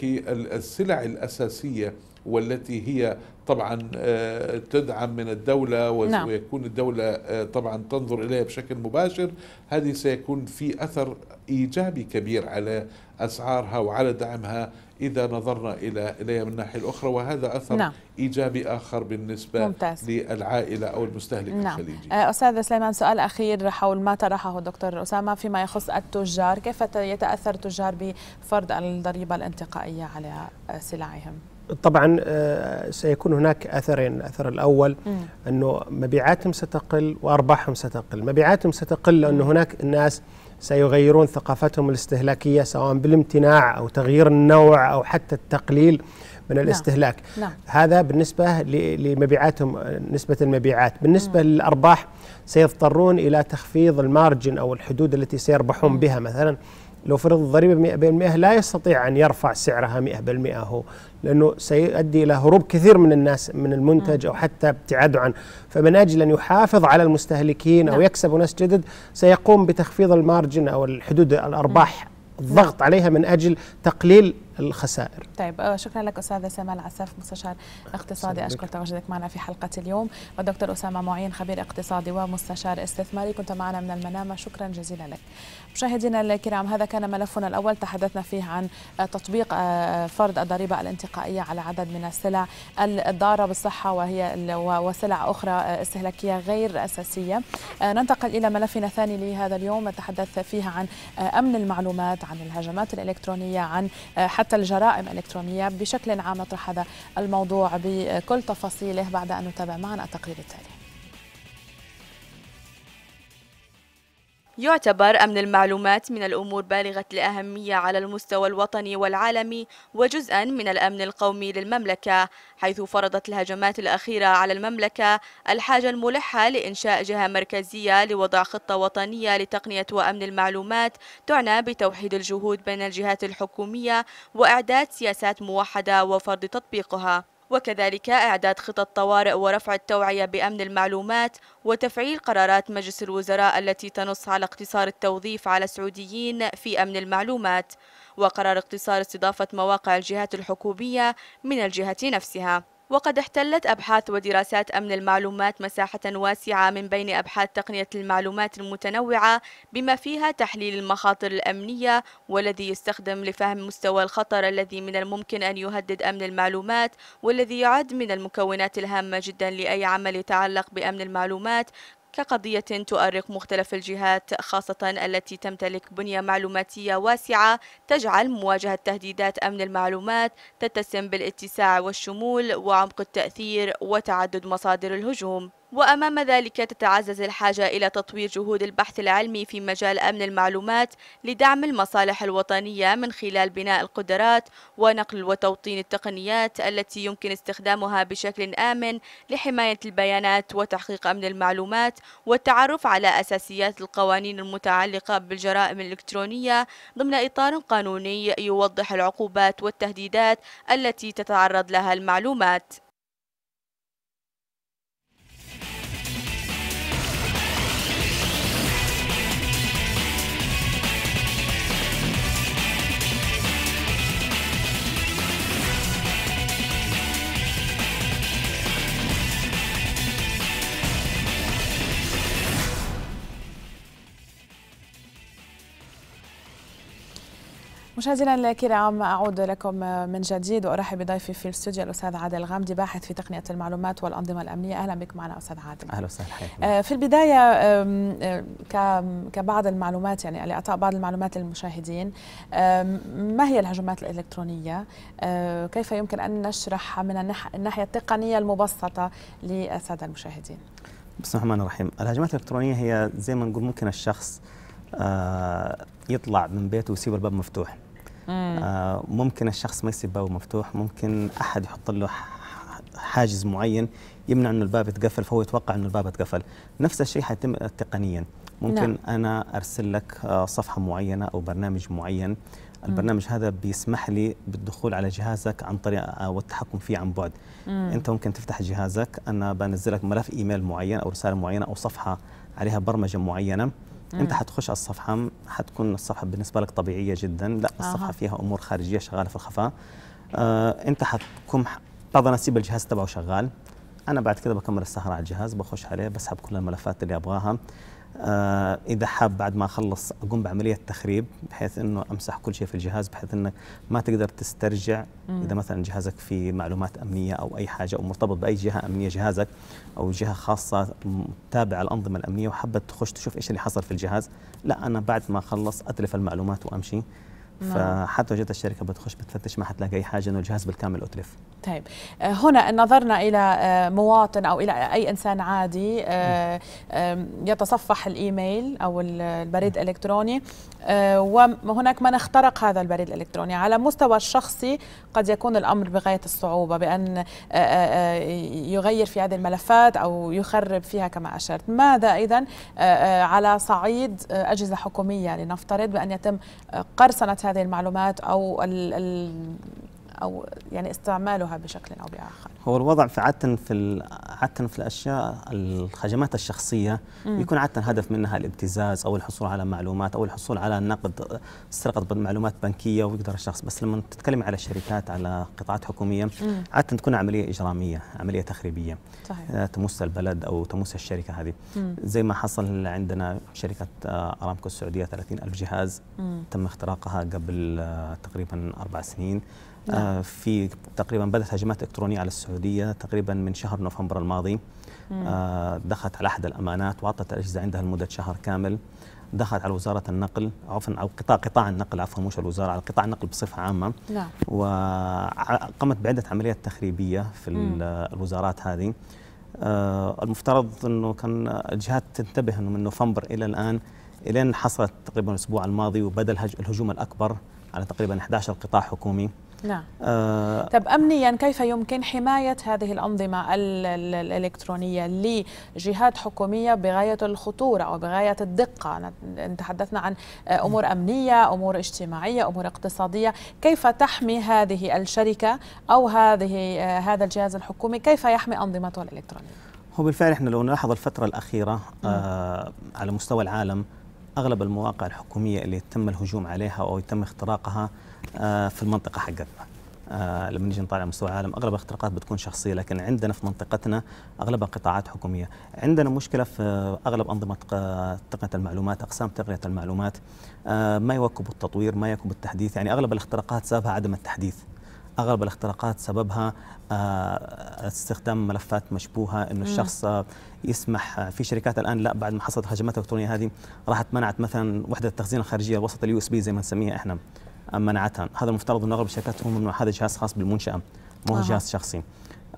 السلع الأساسية والتي هي طبعا آه، تدعم من الدولة نعم. ويكون الدولة آه، طبعا تنظر إليها بشكل مباشر هذه سيكون في أثر إيجابي كبير على أسعارها وعلى دعمها إذا نظرنا إلى إليها من الناحية الأخرى وهذا أثر نعم. إيجابي آخر بالنسبة ممتاز. للعائلة أو المستهلك نعم. الخليجي آه، أستاذ سليمان سؤال أخير حول ما طرحه دكتور أسامة فيما يخص التجار كيف يتأثر التجار بفرض الضريبة الانتقائية على سلعهم طبعا آه، سيكون هناك اثرين، الاثر الاول انه مبيعاتهم ستقل وارباحهم ستقل، مبيعاتهم ستقل لانه هناك الناس سيغيرون ثقافتهم الاستهلاكية سواء بالامتناع أو تغيير النوع أو حتى التقليل من نعم. الاستهلاك لا. نعم. هذا بالنسبة لمبيعاتهم نسبة المبيعات بالنسبة م. للأرباح سيضطرون إلى تخفيض المارجن أو الحدود التي سيربحون م. بها مثلا لو فرض الضريبة 100% لا يستطيع أن يرفع سعرها 100% هو لأنه سيؤدي إلى هروب كثير من الناس من المنتج أو حتى ابتعاده عنه فمن أجل أن يحافظ على المستهلكين أو نعم. يكسب ناس جدد سيقوم بتخفيض المارجن أو الحدود الأرباح نعم. الضغط عليها من أجل تقليل الخسائر طيب آه، شكرا لك أستاذ سامة العساف مستشار اقتصادي أشكر تواجدك معنا في حلقة اليوم والدكتور أسامة معين خبير اقتصادي ومستشار استثماري كنت معنا من المنامة شكرا جزيلا لك مشاهدينا الكرام هذا كان ملفنا الأول تحدثنا فيه عن تطبيق آه، فرض الضريبة الانتقائية على عدد من السلع الضارة بالصحة وهي وسلع أخرى آه، استهلاكية غير أساسية آه، ننتقل إلى ملفنا الثاني لهذا اليوم نتحدث فيه عن أمن المعلومات عن الهجمات الإلكترونية عن حتى الجرائم الإلكترونية بشكل عام نطرح هذا الموضوع بكل تفاصيله بعد أن نتابع معنا التقرير التالي يعتبر أمن المعلومات من الأمور بالغة الأهمية على المستوى الوطني والعالمي وجزءا من الأمن القومي للمملكة حيث فرضت الهجمات الأخيرة على المملكة الحاجة الملحة لإنشاء جهة مركزية لوضع خطة وطنية لتقنية وأمن المعلومات تعنى بتوحيد الجهود بين الجهات الحكومية وإعداد سياسات موحدة وفرض تطبيقها وكذلك إعداد خطط طوارئ ورفع التوعية بأمن المعلومات وتفعيل قرارات مجلس الوزراء التي تنص على اقتصار التوظيف على السعوديين في أمن المعلومات وقرار اقتصار استضافة مواقع الجهات الحكومية من الجهة نفسها وقد احتلت أبحاث ودراسات أمن المعلومات مساحة واسعة من بين أبحاث تقنية المعلومات المتنوعة بما فيها تحليل المخاطر الأمنية والذي يستخدم لفهم مستوى الخطر الذي من الممكن أن يهدد أمن المعلومات والذي يعد من المكونات الهامة جدا لأي عمل يتعلق بأمن المعلومات كقضية تؤرق مختلف الجهات خاصة التي تمتلك بنية معلوماتية واسعة تجعل مواجهة تهديدات أمن المعلومات تتسم بالاتساع والشمول وعمق التأثير وتعدد مصادر الهجوم وأمام ذلك تتعزز الحاجة إلى تطوير جهود البحث العلمي في مجال أمن المعلومات لدعم المصالح الوطنية من خلال بناء القدرات ونقل وتوطين التقنيات التي يمكن استخدامها بشكل آمن لحماية البيانات وتحقيق أمن المعلومات والتعرف على أساسيات القوانين المتعلقة بالجرائم الإلكترونية ضمن إطار قانوني يوضح العقوبات والتهديدات التي تتعرض لها المعلومات مشاهدينا الكرام اعود لكم من جديد وارحب بضيفي في الاستوديو الاستاذ عادل غامدي باحث في تقنيه المعلومات والانظمه الامنيه اهلا بك معنا استاذ عادل اهلا وسهلا آه، في البدايه آه، كبعض المعلومات يعني لاعطاء بعض المعلومات للمشاهدين ما هي الهجمات الالكترونيه آه، كيف يمكن ان نشرحها من الناحيه التقنيه المبسطه للساده المشاهدين بسم الله الرحمن الرحيم الهجمات الالكترونيه هي زي ما نقول ممكن الشخص يطلع من بيته ويسيب الباب مفتوح آه ممكن الشخص ما يسيب بابه مفتوح ممكن احد يحط له حاجز معين يمنع انه الباب يتقفل فهو يتوقع انه الباب اتقفل نفس الشيء حيتم تقنيا ممكن لا. نعم. انا ارسل لك آه، صفحه معينه او برنامج معين البرنامج مم. هذا بيسمح لي بالدخول على جهازك عن طريق آه، والتحكم فيه عن بعد مم. انت ممكن تفتح جهازك انا بنزل لك ملف ايميل معين او رساله معينه او صفحه عليها برمجه معينه مم. انت حتخش على الصفحه حتكون الصفحه بالنسبه لك طبيعيه جدا لا الصفحه آه. فيها امور خارجيه شغاله في الخفاء آه انت حتكون بعض اناسيب الجهاز تبعه شغال انا بعد كده بكمل السهره على الجهاز بخش عليه بسحب كل الملفات اللي ابغاها آه، اذا حاب بعد ما اخلص اقوم بعمليه تخريب بحيث انه امسح كل شيء في الجهاز بحيث انك ما تقدر تسترجع اذا مثلا جهازك فيه معلومات امنيه او اي حاجه او مرتبط باي جهه امنيه جهازك او جهه خاصه تابعه الانظمه الامنيه وحابه تخش تشوف ايش اللي حصل في الجهاز لا انا بعد ما اخلص اتلف المعلومات وامشي نعم. فحتى وجدت الشركه بتخش بتفتش ما حتلاقي اي حاجه انه الجهاز بالكامل اتلف طيب آه، هنا نظرنا الى آه، مواطن او الى اي انسان عادي آه، يتصفح الايميل او البريد الالكتروني وهناك من اخترق هذا البريد الالكتروني على مستوى الشخصي قد يكون الامر بغايه الصعوبه بان يغير في هذه الملفات او يخرب فيها كما اشرت ماذا اذا على صعيد اجهزه حكوميه لنفترض بان يتم قرصنه هذه المعلومات او او يعني استعمالها بشكل او باخر هو الوضع في عاده في عاده في الاشياء الخجمات الشخصيه مم. يكون عاده هدف منها الابتزاز او الحصول على معلومات او الحصول على نقد سرقه معلومات بنكيه ويقدر الشخص بس لما تتكلم على شركات على قطاعات حكوميه مم. عاده تكون عمليه اجراميه عمليه تخريبيه صحيح. تمس البلد او تمس الشركه هذه مم. زي ما حصل عندنا شركه آه، ارامكو السعوديه 30 ألف جهاز مم. تم اختراقها قبل آه، تقريبا اربع سنين نعم. آه، في تقريبا بدات هجمات الكترونيه على السعوديه تقريبا من شهر نوفمبر الماضي آه، دخلت على احد الامانات واعطت الاجهزه عندها لمده شهر كامل دخلت على وزاره النقل عفوا او قطاع قطاع النقل عفوا مش الوزاره على قطاع النقل بصفه عامه نعم وقامت بعده عمليات تخريبيه في مم. الوزارات هذه آه، المفترض انه كان الجهات تنتبه انه من نوفمبر الى الان الين حصلت تقريبا الاسبوع الماضي وبدا الهجوم الاكبر على تقريبا 11 قطاع حكومي نعم آه طب أمنيا كيف يمكن حماية هذه الأنظمة الإلكترونية لجهات حكومية بغاية الخطورة أو بغاية الدقة تحدثنا عن أمور أمنية أمور اجتماعية أمور اقتصادية كيف تحمي هذه الشركة أو هذه آه، هذا الجهاز الحكومي كيف يحمي أنظمته الإلكترونية هو بالفعل احنا لو نلاحظ الفترة الأخيرة آه على مستوى العالم أغلب المواقع الحكومية اللي تم الهجوم عليها أو يتم اختراقها آه، في المنطقه حقتنا آه، لما نيجي نطالع مستوى العالم اغلب الاختراقات بتكون شخصيه لكن عندنا في منطقتنا اغلبها قطاعات حكوميه، عندنا مشكله في اغلب انظمه تقنيه المعلومات، اقسام تقنيه المعلومات آه، ما يواكب التطوير، ما يواكب التحديث، يعني اغلب الاختراقات سببها عدم التحديث. اغلب الاختراقات سببها استخدام ملفات مشبوهه انه الشخص يسمح في شركات الان لا بعد ما حصلت الهجمات الالكترونيه هذه راحت منعت مثلا وحده التخزين الخارجيه الوسط اليو اس بي زي ما نسميها احنا منعتها هذا المفترض أن أغلب الشركات تكون أنه هذا جهاز خاص بالمنشأة مو هو آه. جهاز شخصي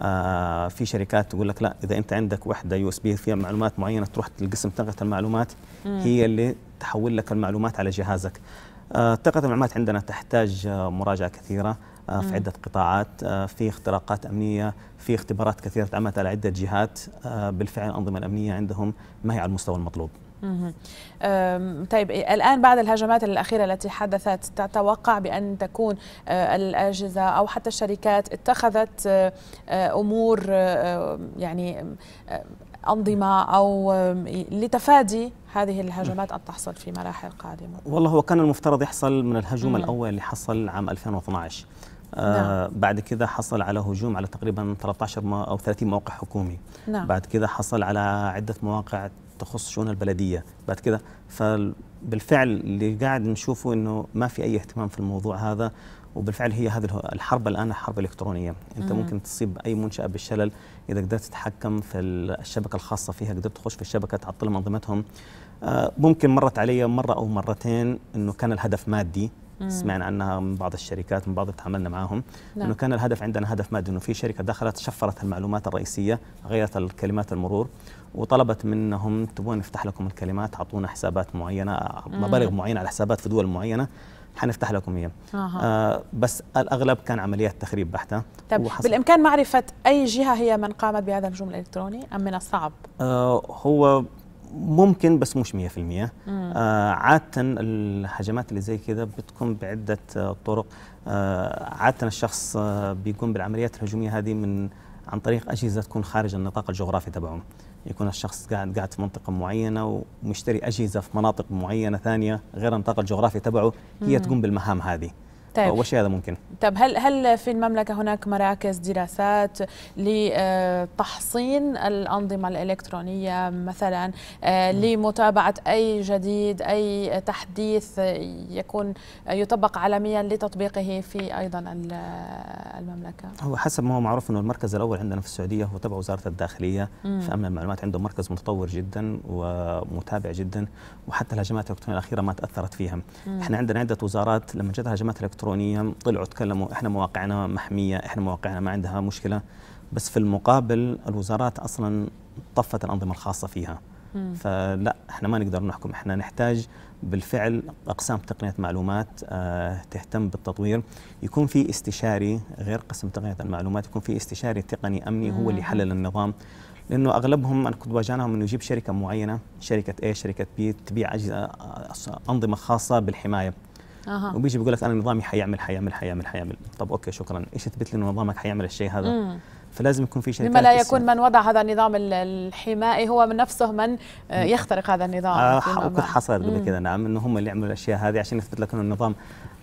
آه في شركات تقول لك لا اذا انت عندك وحده يو اس بي فيها معلومات معينه تروح لقسم تغطيه المعلومات مم. هي اللي تحول لك المعلومات على جهازك آه تغطيه المعلومات عندنا تحتاج آه مراجعه كثيره آه في مم. عده قطاعات آه في اختراقات امنيه في اختبارات كثيره تعملت على عده جهات آه بالفعل الانظمه الامنيه عندهم ما هي على المستوى المطلوب طيب الآن بعد الهجمات الأخيرة التي حدثت تتوقع بأن تكون آه، الأجهزة أو حتى الشركات اتخذت آه، آه، أمور يعني أنظمة أو لتفادي هذه الهجمات أن تحصل في مراحل قادمة والله هو كان المفترض يحصل من الهجوم الأول اللي حصل عام 2012 نعم. آه بعد كذا حصل على هجوم على تقريبا 13 او 30 موقع حكومي نعم. بعد كذا حصل على عده مواقع تخص شؤون البلديه بعد كده فبالفعل اللي قاعد نشوفه انه ما في اي اهتمام في الموضوع هذا وبالفعل هي هذه الحرب الان حرب الكترونيه انت مم. ممكن تصيب اي منشاه بالشلل اذا قدرت تتحكم في الشبكه الخاصه فيها قدرت تخش في الشبكه تعطل منظمتهم آه، ممكن مرت علي مره او مرتين انه كان الهدف مادي مم. سمعنا عنها من بعض الشركات من بعض تعاملنا معهم لا. نعم. انه كان الهدف عندنا هدف مادي انه في شركه دخلت شفرت المعلومات الرئيسيه غيرت الكلمات المرور وطلبت منهم تبون نفتح لكم الكلمات اعطونا حسابات معينه مبالغ معينه على حسابات في دول معينه حنفتح لكم اياه آه بس الاغلب كان عمليات تخريب بحته طيب بالامكان معرفه اي جهه هي من قامت بهذا الهجوم الالكتروني ام من الصعب آه هو ممكن بس مش 100% آه عاده الهجمات اللي زي كذا بتكون بعده آه طرق آه عاده الشخص آه بيقوم بالعمليات الهجوميه هذه من عن طريق اجهزه تكون خارج النطاق الجغرافي تبعهم يكون الشخص قاعد قاعد في منطقه معينه ومشتري اجهزه في مناطق معينه ثانيه غير النطاق الجغرافي تبعه هي تقوم بالمهام هذه طيب. أول شيء هذا ممكن طيب هل هل في المملكة هناك مراكز دراسات لتحصين آه، الأنظمة الإلكترونية مثلا آه، لمتابعة أي جديد أي تحديث يكون يطبق عالميا لتطبيقه في أيضا آه، المملكة هو حسب ما هو معروف أنه المركز الأول عندنا في السعودية هو تبع وزارة الداخلية مم. فأمن المعلومات عندهم مركز متطور جدا ومتابع جدا وحتى الهجمات الإلكترونية الأخيرة ما تأثرت فيها احنا عندنا عدة وزارات لما جت الهجمات الإلكترونية الكترونيه طلعوا تكلموا احنا مواقعنا محميه احنا مواقعنا ما عندها مشكله بس في المقابل الوزارات اصلا طفت الانظمه الخاصه فيها فلا احنا ما نقدر نحكم احنا نحتاج بالفعل اقسام تقنيه معلومات اه تهتم بالتطوير يكون في استشاري غير قسم تقنيه المعلومات يكون في استشاري تقني امني هو اللي يحلل النظام لانه اغلبهم انا كنت واجهناهم انه يجيب شركه معينه شركه اي شركه بي تبيع اجهزه آه، انظمه خاصه بالحمايه أه. وبيجي بيقول لك انا نظامي حيعمل حيعمل حيعمل حيعمل طب اوكي شكرا ايش تثبت لي انه نظامك حيعمل الشيء هذا مم. فلازم يكون في شيء لما لا يكون من وضع هذا النظام الحمائي هو من نفسه من آه، يخترق هذا النظام آه، وقد حصل قبل كذا نعم انه هم اللي يعملوا الاشياء هذه عشان يثبت لك انه النظام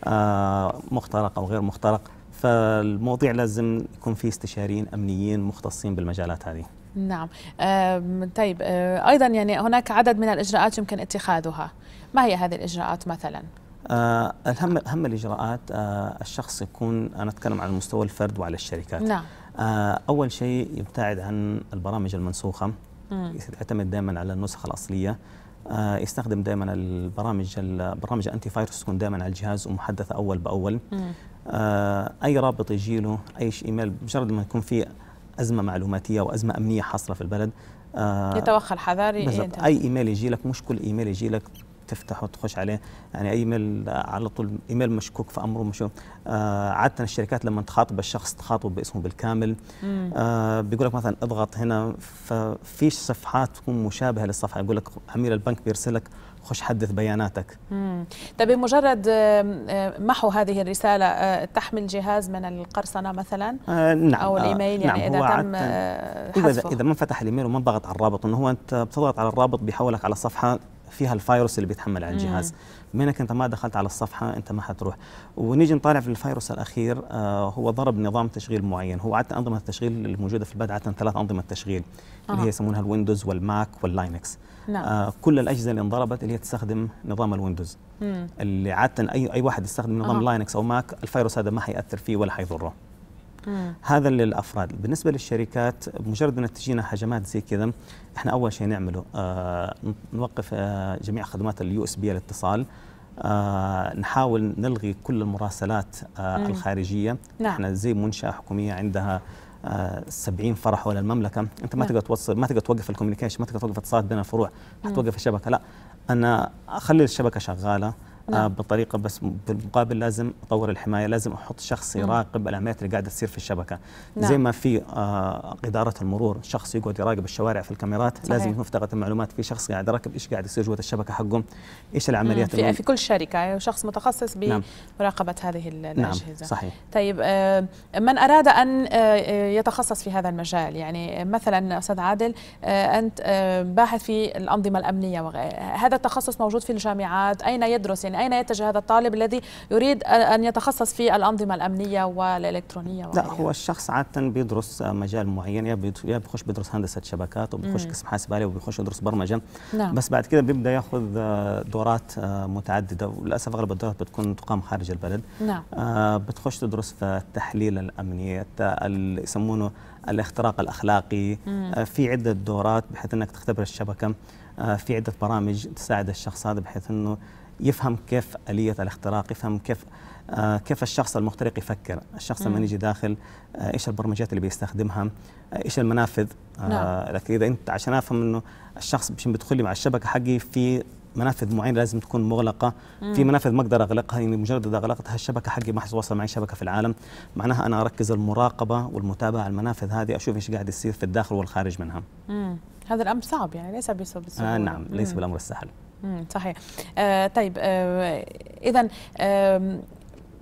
آه مخترق او غير مخترق فالموضوع لازم يكون في استشاريين امنيين مختصين بالمجالات هذه نعم آه طيب آه ايضا يعني هناك عدد من الاجراءات يمكن اتخاذها ما هي هذه الاجراءات مثلا آه الهم الاجراءات آه الشخص يكون انا اتكلم على المستوى الفرد وعلى الشركات نعم آه اول شيء يبتعد عن البرامج المنسوخه يعتمد دائما على النسخ الاصليه آه يستخدم دائما البرامج البرامج الانتي فايروس تكون دائما على الجهاز ومحدثه اول باول آه اي رابط يجي له اي ايميل مجرد ما يكون في ازمه معلوماتيه وازمه امنيه حاصله في البلد آه يتوخى الحذر اي ايميل يجي لك مش كل ايميل يجي لك تفتح وتخش عليه يعني ايميل على طول ايميل مشكوك في امره مش آه عاده الشركات لما تخاطب الشخص تخاطب باسمه بالكامل آه بيقول لك مثلا اضغط هنا ففي صفحات تكون مشابهه للصفحه يقول لك عميل البنك بيرسلك خش حدث بياناتك طيب بمجرد محو هذه الرسالة آه، تحمل جهاز من القرصنة مثلا آه نعم أو آه، الإيميل يعني نعم. إذا تم آه، حذفه إذا ما انفتح الإيميل وما ضغط على الرابط أنه هو أنت بتضغط على الرابط بيحولك على صفحة فيها الفيروس اللي بيتحمل على الجهاز منك انت ما دخلت على الصفحه انت ما حتروح ونيجي نطالع في الفيروس الاخير آه هو ضرب نظام تشغيل معين هو عاده انظمه التشغيل الموجوده في البلد عاده ثلاث انظمه تشغيل آه. اللي هي آه. يسمونها الويندوز والماك واللاينكس نعم. آه كل الاجهزه اللي انضربت اللي هي تستخدم نظام الويندوز مم. اللي عاده اي اي واحد يستخدم نظام آه. لاينكس او ماك الفيروس هذا ما حياثر فيه ولا حيضره مم. هذا للافراد بالنسبه للشركات مجرد ان تجينا هجمات زي كذا احنا اول شيء نعمله آه نوقف آه جميع خدمات اليو اس بي الاتصال آه نحاول نلغي كل المراسلات آه الخارجيه نعم. احنا زي منشاه حكوميه عندها 70 فرع حول المملكه انت ما نعم. تقدر توصل ما تقدر توقف الكوميونيكيشن ما تقدر توقف اتصالات بين الفروع حتوقف الشبكه لا انا اخلي الشبكه شغاله نعم. آه بطريقه بس بالمقابل لازم اطور الحمايه لازم احط شخص نعم. يراقب العمليات اللي قاعده تصير في الشبكه نعم. زي ما في آه اداره المرور شخص يقعد يراقب الشوارع في الكاميرات صحيح. لازم يكون في المعلومات في شخص قاعد يراقب ايش قاعد يصير جوه الشبكه حقهم ايش نعم، العمليات في, في كل شركه يعني شخص متخصص بمراقبه نعم. هذه الاجهزه نعم. صحيح طيب آه من اراد ان آه يتخصص في هذا المجال يعني مثلا استاذ عادل آه، انت آه، باحث في الانظمه الامنيه وغير. هذا التخصص موجود في الجامعات اين يدرس يعني أين يتجه هذا الطالب الذي يريد أن يتخصص في الأنظمة الأمنية والإلكترونية لا هو الشخص عادة بيدرس مجال معين يا بيخش بيدرس هندسة شبكات وبيخش قسم حاسب آلي وبيخش يدرس برمجة نعم. بس بعد كده بيبدأ ياخذ آه، دورات آه، متعددة وللأسف أغلب الدورات بتكون تقام خارج البلد نعم. آه، بتخش تدرس في التحليل الأمني اللي يسمونه الاختراق الاخلاقي مم. في عده دورات بحيث انك تختبر الشبكه في عده برامج تساعد الشخص هذا بحيث انه يفهم كيف اليه الاختراق يفهم كيف آه كيف الشخص المخترق يفكر الشخص لما يجي داخل آه ايش البرمجيات اللي بيستخدمها آه، ايش المنافذ آه نعم. لكن اذا انت عشان افهم انه الشخص بيدخل لي مع الشبكه حقي في منافذ معينه لازم تكون مغلقه مم. في منافذ ما اقدر اغلقها يعني مجرد اذا اغلقتها الشبكه حقي ما حتوصل معي شبكه في العالم معناها انا اركز المراقبه والمتابعه على المنافذ هذه اشوف ايش قاعد يصير في الداخل والخارج منها مم. هذا الامر صعب يعني ليس بسهوله آه نعم ليس بالامر السهل صحيح آه طيب آه اذا آه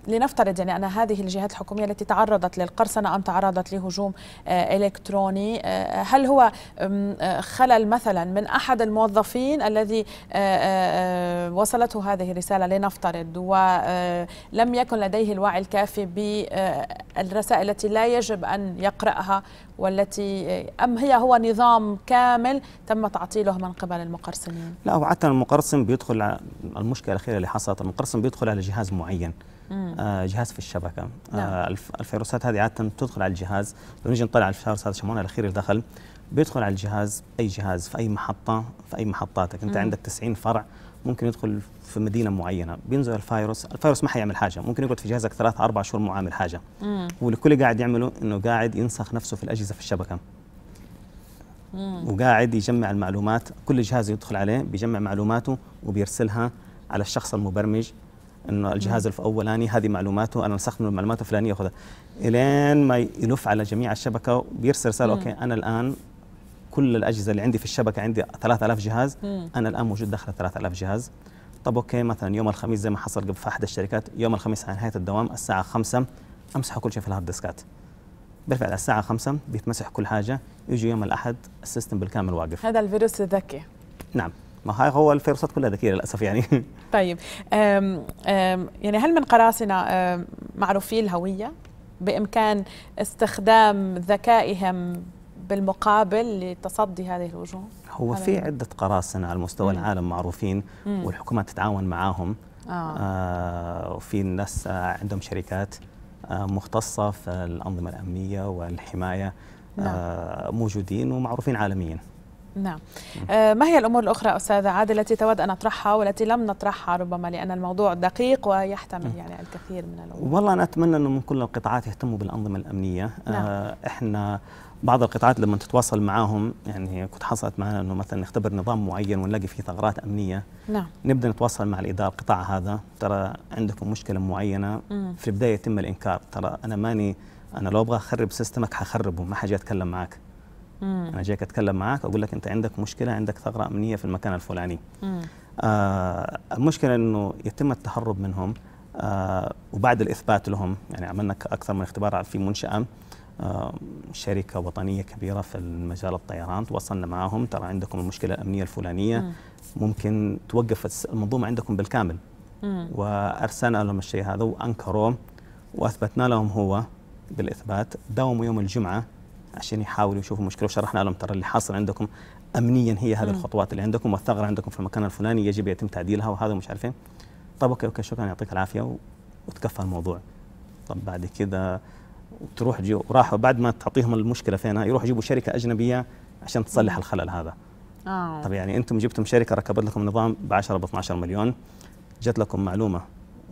لنفترض يعني أن هذه الجهات الحكومية التي تعرضت للقرصنة أم تعرضت لهجوم آه، إلكتروني آه، هل هو آه، خلل مثلا من أحد الموظفين الذي وصلته هذه الرسالة لنفترض ولم يكن لديه الوعي الكافي بالرسائل التي لا يجب أن يقرأها والتي أم هي هو نظام كامل تم تعطيله من قبل المقرصنين؟ لا وعادة المقرصن بيدخل المشكلة الأخيرة اللي حصلت المقرصن بيدخل على جهاز معين آه، جهاز في الشبكه آه، نعم. الفيروسات هذه عاده تدخل على الجهاز لو نجي نطلع على الفيروس هذا شمون الاخير اللي دخل بيدخل على الجهاز اي جهاز في اي محطه في اي محطاتك انت مم. عندك 90 فرع ممكن يدخل في مدينه معينه بينزل الفيروس الفيروس ما حيعمل حاجه ممكن يقعد في جهازك ثلاث اربع شهور مو عامل حاجه مم. والكل قاعد يعمله انه قاعد ينسخ نفسه في الاجهزه في الشبكه وقاعد يجمع المعلومات كل جهاز يدخل عليه بيجمع معلوماته وبيرسلها على الشخص المبرمج انه الجهاز الاولاني هذه معلوماته انا نسخت من المعلومات الفلانيه اخذها الين ما يلف على جميع الشبكه وبيرسل رساله اوكي انا الان كل الاجهزه اللي عندي في الشبكه عندي 3000 جهاز انا الان موجود داخل 3000 جهاز طب اوكي مثلا يوم الخميس زي ما حصل قبل في احد الشركات يوم الخميس على نهايه الدوام الساعه 5 امسحوا كل شيء في الهارد ديسكات بالفعل الساعه 5 بيتمسح كل حاجه يجي يوم الاحد السيستم بالكامل واقف هذا الفيروس الذكي نعم ما هاي هو الفيروسات كلها ذكيه للاسف يعني طيب أم أم يعني هل من قراصنه معروفي الهويه بامكان استخدام ذكائهم بالمقابل لتصدي هذه الوجوه هو في عده قراصنه على مستوى مم. العالم معروفين مم. والحكومات تتعاون معاهم آه. آه وفي ناس آه، عندهم شركات آه مختصه في الانظمه الامنيه والحمايه نعم. آه موجودين ومعروفين عالميا نعم آه، ما هي الأمور الأخرى أستاذ عادل التي تود أن أطرحها والتي لم نطرحها ربما لأن الموضوع دقيق ويحتمل يعني الكثير من الأمور والله أنا أتمنى أنه من كل القطاعات يهتموا بالأنظمة الأمنية آه، نعم. إحنا بعض القطاعات لما تتواصل معاهم يعني كنت حصلت معنا انه مثلا نختبر نظام معين ونلاقي فيه ثغرات امنيه نعم نبدا نتواصل مع الاداره القطاع هذا ترى عندكم مشكله معينه مم. في البدايه يتم الانكار ترى انا ماني انا لو ابغى اخرب سيستمك حخربه ما حاجي اتكلم معك مم. انا جايك اتكلم معاك اقول لك انت عندك مشكله عندك ثغره امنيه في المكان الفلاني آه المشكله انه يتم التهرب منهم آه وبعد الاثبات لهم يعني عملنا اكثر من اختبار في منشاه آه شركه وطنيه كبيره في مجال الطيران تواصلنا معهم ترى عندكم المشكله الامنيه الفلانيه مم. ممكن توقف المنظومه عندكم بالكامل وارسلنا لهم الشيء هذا وانكروه واثبتنا لهم هو بالاثبات داوموا يوم الجمعه عشان يحاولوا يشوفوا المشكله وشرحنا لهم ترى اللي حاصل عندكم امنيا هي هذه الخطوات اللي عندكم والثغره عندكم في المكان الفلاني يجب يتم تعديلها وهذا مش عارفين إيه. طب اوكي اوكي شكرا يعطيك العافيه وتكفى الموضوع طب بعد كذا وتروح جي راحوا بعد ما تعطيهم المشكله فينها يروحوا يجيبوا شركه اجنبيه عشان تصلح الخلل هذا آه. طب يعني انتم جبتم شركه ركبت لكم نظام ب 10 ب 12 مليون جت لكم معلومه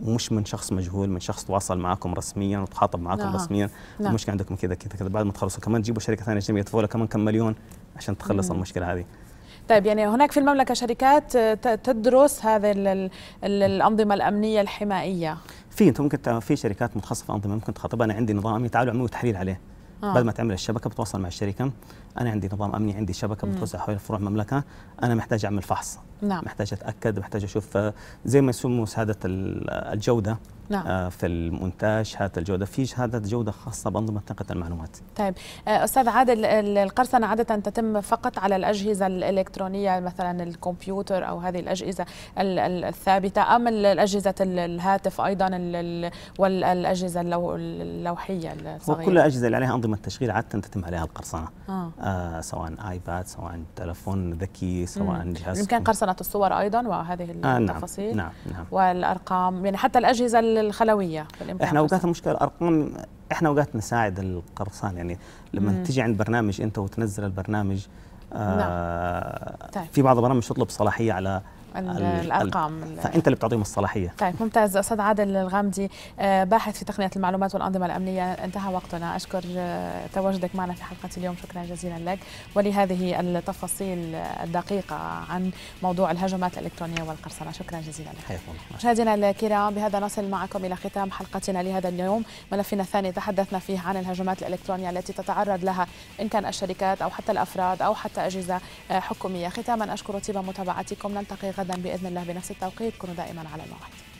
مش من شخص مجهول من شخص تواصل معاكم رسميا وتخاطب معاكم نعم. رسميا نعم. المشكله عندكم كذا كذا كذا بعد ما تخلصوا كمان تجيبوا شركه ثانيه اجنبيه تفولها كمان كم مليون عشان تخلص مم. المشكله هذه طيب يعني هناك في المملكه شركات آه، تدرس هذه الانظمه الامنيه الحمائيه في انت ممكن في شركات متخصصه في انظمه ممكن تخاطبها انا عندي نظام تعالوا اعملوا تحليل عليه آه. بعد ما تعمل الشبكه بتواصل مع الشركه انا عندي نظام امني عندي شبكه متوسعه حول فروع المملكه انا محتاج اعمل فحص نعم. محتاج اتاكد محتاج اشوف آه، زي ما يسموا شهاده آه، الجوده نعم. آه، في المونتاج شهاده الجوده في شهاده جوده خاصه بانظمه نقل المعلومات طيب استاذ عادل القرصنه عاده تتم فقط على الاجهزه الالكترونيه مثلا الكمبيوتر او هذه الاجهزه الثابته ام اجهزه الهاتف ايضا والاجهزه اللوحيه الصغيره وكل الاجهزه اللي عليها انظمه تشغيل عاده تتم عليها القرصنه آه. آه سواء ايباد سواء تلفون ذكي سواء مم. جهاز يمكن قرصنه الصور ايضا وهذه آه نعم، التفاصيل نعم نعم والارقام يعني حتى الاجهزه الخلويه بالامكان احنا اوقات المشكله الارقام احنا اوقات نساعد القرصان يعني لما مم. تجي عند برنامج انت وتنزل البرنامج آه نعم. طيب. في بعض البرامج تطلب صلاحيه على الارقام فانت اللي بتعطيهم الصلاحيه طيب ممتاز استاذ عادل الغامدي آه، باحث في تقنيه المعلومات والانظمه الامنيه انتهى وقتنا اشكر آه، تواجدك معنا في حلقه اليوم شكرا جزيلا لك ولهذه التفاصيل الدقيقه عن موضوع الهجمات الالكترونيه والقرصنه شكرا جزيلا لك حياكم مشاهدينا الكرام بهذا نصل معكم الى ختام حلقتنا لهذا اليوم ملفنا الثاني تحدثنا فيه عن الهجمات الالكترونيه التي تتعرض لها ان كان الشركات او حتى الافراد او حتى اجهزه آه، حكوميه ختاما اشكر طيب متابعتكم نلتقي غدا باذن الله بنفس التوقيت كونوا دائما على الموعد